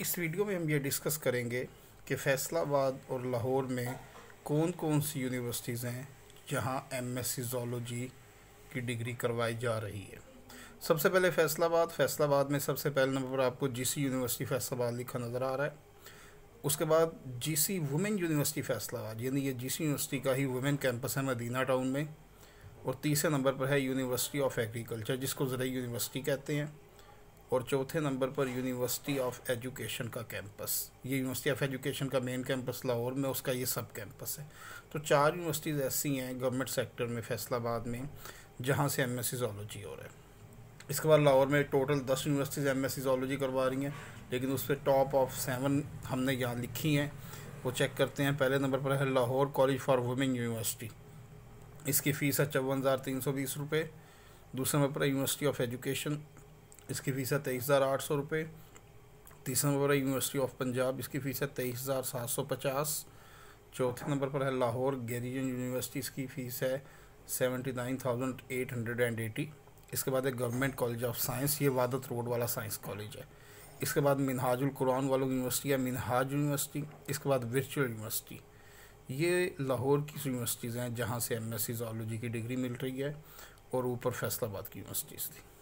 इस वीडियो में हम ये डिस्कस करेंगे कि फैसलाबाद और लाहौर में कौन कौन सी यूनिवर्सिटीज़ हैं जहां एम एस जोलॉजी की डिग्री करवाई जा रही है सबसे पहले फैसलाबाद फैसलाबाद में सबसे पहले नंबर पर आपको जीसी यूनिवर्सिटी फैसलाबाद लिखा नज़र आ रहा है उसके बाद जीसी वुमेन यूनिवर्सिटी फैसलाबाद यानी ये जीसी यूनिवर्सिटी का ही वुमेन कैंपस है मदीना टाउन में और तीसरे नंबर पर है यूनिवर्सिटी ऑफ एग्रीकल्चर जिसको ज़रिए यूनिवर्सिटी कहते हैं और चौथे नंबर पर यूनिवर्सिटी ऑफ एजुकेशन का कैंपस ये यूनिवर्सिटी ऑफ एजुकेशन का मेन कैंपस लाहौर में उसका ये सब कैंपस है तो चार यूनिवर्सिटीज़ ऐसी हैं गवर्नमेंट सेक्टर में फैसलाबाद में जहाँ से एम एस जोलॉजी हो रहा है इसके बाद लाहौर में टोटल दस यूनिवर्सिटीज़ एम एस जोलॉजी करवा रही हैं लेकिन उस पर टॉप ऑफ सेवन हमने यहाँ लिखी हैं वो चेक करते हैं पहले नंबर पर है Lahore college for women university इसकी फ़ीस है चौवन हज़ार तीन सौ बीस रुपये दूसरे नंबर पर है यूनिवर्सिटी ऑफ एजुकेशन इसकी फ़ीस है तेईस हज़ार आठ सौ रुपये तीसरे नंबर पर है यूनिवर्सिटी ऑफ पंजाब इसकी फ़ीस है तेईस हज़ार सात सौ पचास चौथे नंबर पर है लाहौर गैरिजन यूनिवर्सिटी इसकी फ़ीस है seventy nine thousand eight hundred and eighty इसके बाद है गवर्नमेंट कॉलेज ऑफ साइंस ये वादत रोड वाला साइंस कॉलेज है इसके बाद मिनहाजुल कुरान वालों यूनिवर्सिटी है मिनहाज यूनिवर्सिटी इसके बाद वर्चुअल यूनिवर्सिटी ये लाहौर की यूनिवर्सिटीज़ हैं जहाँ से एम एस सी जोलॉजी की डिग्री मिल रही है और ऊपर फैसलाबाद की यूनिवर्सिटीज़ थी